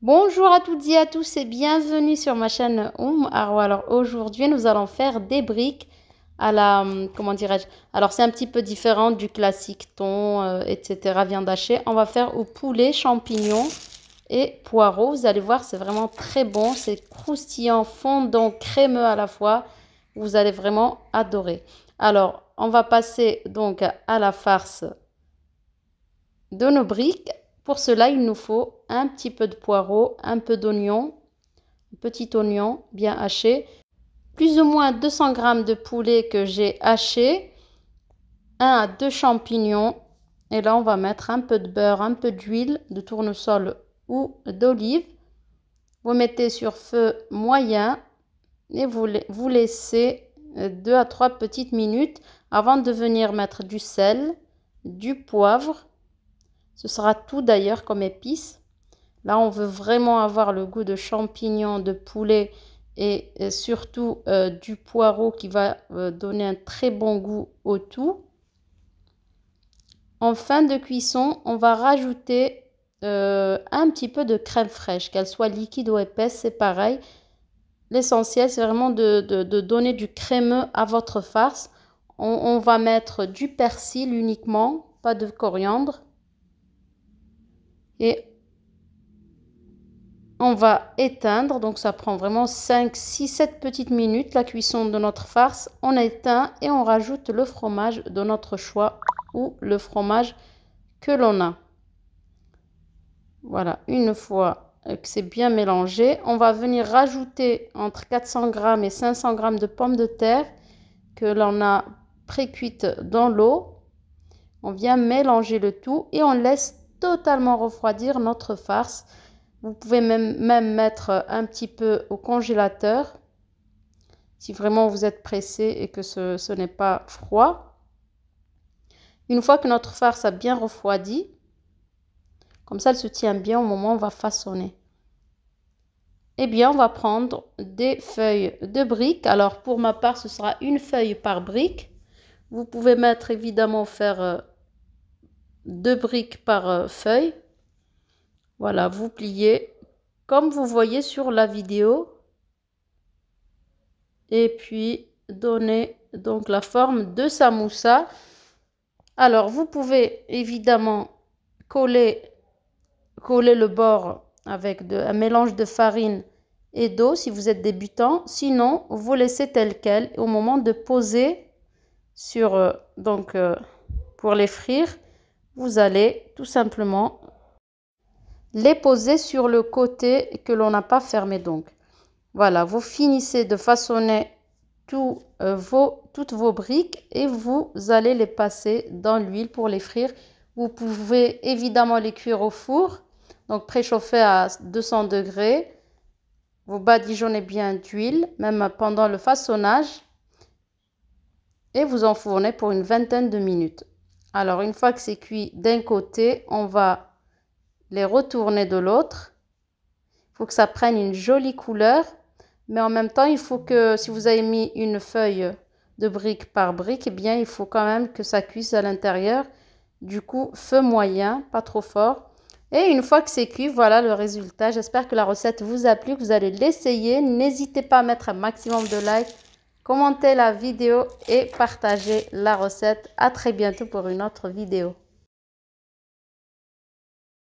Bonjour à toutes et à tous et bienvenue sur ma chaîne Oum Arwa. Alors aujourd'hui, nous allons faire des briques à la... Hum, comment dirais-je Alors c'est un petit peu différent du classique thon, euh, etc., viande hachée. On va faire au poulet, champignons et poireaux. Vous allez voir, c'est vraiment très bon. C'est croustillant, fondant, crémeux à la fois. Vous allez vraiment adorer. Alors, on va passer donc à la farce de nos briques. Pour cela, il nous faut un petit peu de poireau, un peu d'oignon, petit oignon bien haché, plus ou moins 200 g de poulet que j'ai haché, un à deux champignons. Et là, on va mettre un peu de beurre, un peu d'huile de tournesol ou d'olive. Vous mettez sur feu moyen et vous, vous laissez 2 euh, à 3 petites minutes avant de venir mettre du sel, du poivre ce sera tout d'ailleurs comme épice. Là, on veut vraiment avoir le goût de champignons, de poulet et, euh, surtout euh, du poireau qui va euh, donner un très bon goût au tout. En fin de cuisson, on va rajouter un petit peu de crème fraîche, qu'elle soit liquide ou épaisse, c'est pareil. L'essentiel, c'est vraiment de, donner du crémeux à votre farce. on va mettre du persil uniquement, pas de coriandre et on va éteindre. Donc ça prend vraiment 5, 6, 7 petites minutes la cuisson de notre farce. On éteint et on rajoute le fromage de notre choix ou le fromage que l'on a. Voilà, une fois que c'est bien mélangé, on va venir rajouter entre 400 g et 500 g de pommes de terre que l'on a précuites dans l'eau. On vient mélanger le tout et on laisse totalement refroidir notre farce. Vous pouvez même, même mettre un petit peu au congélateur si vraiment vous êtes pressé et que ce, n'est pas froid. Une fois que notre farce a bien refroidi, comme ça elle se tient bien au moment où on va façonner. Eh bien, on va prendre des feuilles de briques. Alors, pour ma part, ce sera une feuille par brique. Vous pouvez mettre évidemment faire euh, deux briques par euh, feuille. Voilà, vous pliez comme vous voyez sur la vidéo. Et puis donnez donc la forme de sa moussa. Alors vous pouvez évidemment coller, coller le bord avec de, un mélange de farine et d'eau si vous êtes débutant. Sinon, vous laissez tel quel au moment de poser sur euh, donc euh, pour les frire vous allez tout simplement les poser sur le côté que l'on n'a pas fermé donc voilà vous finissez de façonner euh, vos, toutes vos briques et vous allez les passer dans l'huile pour les frire vous pouvez évidemment les cuire au four donc préchauffer à 200 degrés vous badigeonnez bien d'huile même pendant le façonnage et vous enfournez pour une vingtaine de minutes alors, une fois que c'est cuit d'un côté, on va les retourner de l'autre. Il faut que ça prenne une jolie couleur. Mais en même temps, il faut que, si vous avez mis une feuille de brique par brique, eh bien, il faut quand même que ça cuise à l'intérieur. Du coup, feu moyen, pas trop fort. Et une fois que c'est cuit, voilà le résultat. J'espère que la recette vous a plu, que vous allez l'essayer. N'hésitez pas à mettre un maximum de likes commentez la vidéo et partagez la recette. À très bientôt pour une autre vidéo.